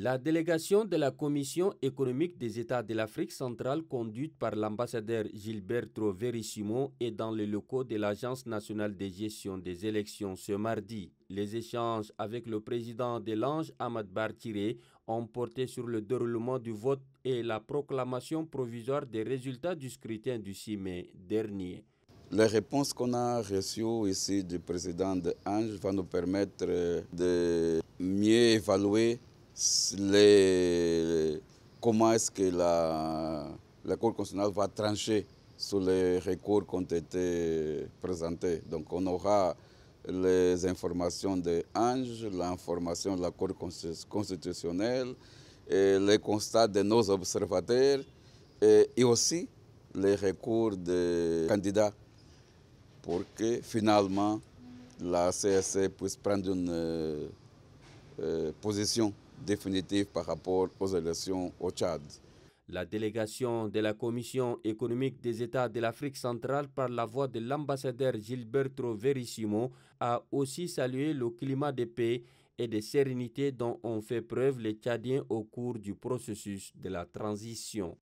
La délégation de la Commission économique des États de l'Afrique centrale conduite par l'ambassadeur Gilberto Verissimo est dans les locaux de l'Agence nationale de gestion des élections ce mardi. Les échanges avec le président de l'Ange Ahmad Bartiré ont porté sur le déroulement du vote et la proclamation provisoire des résultats du scrutin du 6 mai dernier. Les réponses qu'on a reçues ici du président de l'ANGE vont nous permettre de mieux évaluer comment est-ce que la, la Cour constitutionnelle va trancher sur les recours qui ont été présentés. Donc on aura les informations de Ange, l'information de la Cour constitutionnelle, et les constats de nos observateurs et, aussi les recours des candidats pour que finalement la CSE puisse prendre une euh, euh, position définitive par rapport aux élections au Tchad. La délégation de la Commission économique des États de l'Afrique centrale par la voix de l'ambassadeur Gilberto Verissimo a aussi salué le climat de paix et de sérénité dont ont fait preuve les Tchadiens au cours du processus de la transition.